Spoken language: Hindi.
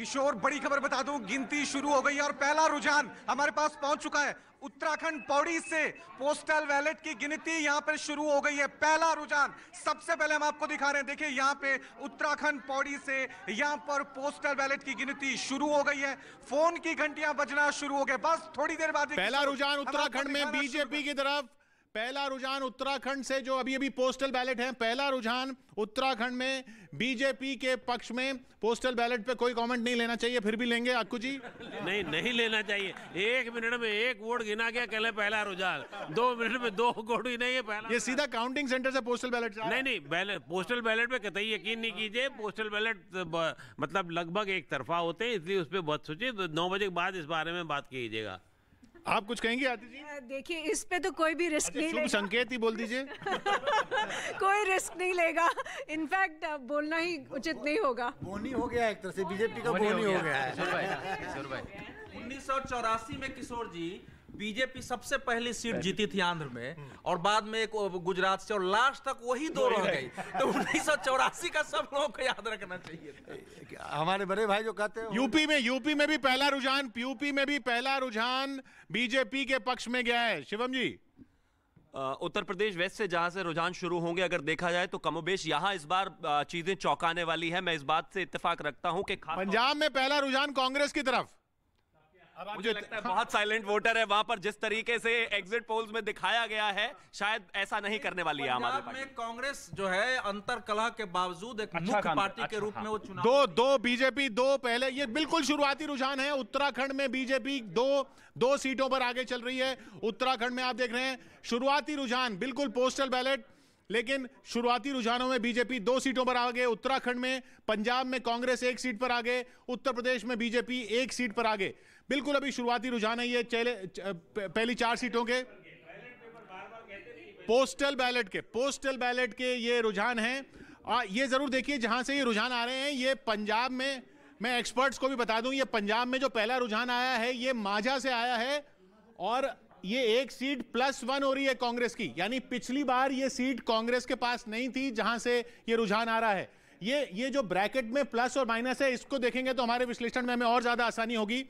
किशोर बड़ी खबर बता दूं गिनती शुरू हो गई और पहला रुझान हमारे पास पहुंच चुका है उत्तराखंड पौड़ी से पोस्टल वैलेट की गिनती यहां पर शुरू हो गई है पहला रुझान सबसे पहले हम आपको दिखा रहे हैं देखिए यहां पे उत्तराखंड पौड़ी से यहां पर पोस्टल वैलेट की गिनती शुरू हो गई है फोन की घंटियां बजना शुरू हो गए बस थोड़ी देर बाद पहला रुझान उत्तराखंड में बीजेपी की तरफ पहला रुझान उत्तराखंड से जो अभी अभी पोस्टल बैलेट है पहला रुझान उत्तराखंड में बीजेपी के पक्ष में पोस्टल बैलेट पे कोई कमेंट नहीं लेना चाहिए फिर भी लेंगे आकू जी नहीं नहीं लेना चाहिए एक मिनट में एक वोट गिना गया कहले पहला रुझान दो मिनट में दो वोट ही नहीं है पहला ये सीधा काउंटिंग सेंटर से पोस्टल बैलेट नहीं नहीं बैलेट पोस्टल बैलेट पे कतई यकीन नहीं कीजिए पोस्टल बैलेट मतलब लगभग एक तरफा होते हैं इसलिए उस पर बहुत सोचिए तो नौ बजे के बाद इस बारे में बात कीजिएगा आप कुछ कहेंगे आदित्य जी देखिए इस पे तो कोई भी रिस्क अच्छा, नहीं लेगा संकेत ही बोल दीजिए कोई रिस्क नहीं लेगा इनफैक्ट बोलना ही उचित नहीं होगा बोनी हो गया एक तरह से बीजेपी का बोनी हो गया उन्नीस सौ चौरासी में किशोर जी बीजेपी सबसे पहली सीट जीती थी आंध्र में और बाद में एक गुजरात से और लास्ट तक वही दो रह गई तो उन्नीस का सब लोगों को याद रखना चाहिए हमारे बड़े भाई जो कहते हैं यूपी में यूपी में भी पहला रुझान यूपी में भी पहला रुझान बीजेपी के पक्ष में गया है शिवम जी उत्तर प्रदेश वेस्ट से जहां से रुझान शुरू होंगे अगर देखा जाए तो कमोबेश यहां इस बार चीजें चौंकाने वाली है मैं इस बात से इत्तेफाक रखता हूं कि पंजाब में पहला रुझान कांग्रेस की तरफ मुझे लगता है हाँ। बहुत साइलेंट वोटर है वहां पर जिस तरीके से एग्जिट पोल्स में दिखाया गया है शायद ऐसा नहीं करने वाली है आम में कांग्रेस जो है अंतर कला के बावजूद एक अच्छा मुख्य पार्टी अच्छा के रूप में वो चुनाव दो दो बीजेपी दो पहले ये बिल्कुल शुरुआती रुझान है उत्तराखंड में बीजेपी दो दो सीटों पर आगे चल रही है उत्तराखंड में आप देख रहे हैं शुरुआती रुझान बिल्कुल पोस्टल बैलेट लेकिन शुरुआती रुझानों में बीजेपी दो सीटों पर आगे उत्तराखंड में पंजाब में कांग्रेस एक सीट पर आगे उत्तर प्रदेश में बीजेपी एक सीट पर आगे बिल्कुल अभी शुरुआती रुझान है ये पहली चार सीटों के पोस्टल बैलेट के पोस्टल बैलेट के ये रुझान हैं ये जरूर देखिए जहां से ये रुझान आ रहे हैं ये पंजाब में मैं एक्सपर्ट्स को भी बता दूं ये पंजाब में जो पहला रुझान आया है ये माझा से आया है और ये एक सीट प्लस वन हो रही है कांग्रेस की यानी पिछली बार ये सीट कांग्रेस के पास नहीं थी जहां से ये रुझान आ रहा है ये ये जो ब्रैकेट में प्लस और माइनस है इसको देखेंगे तो हमारे विश्लेषण में हमें और ज्यादा आसानी होगी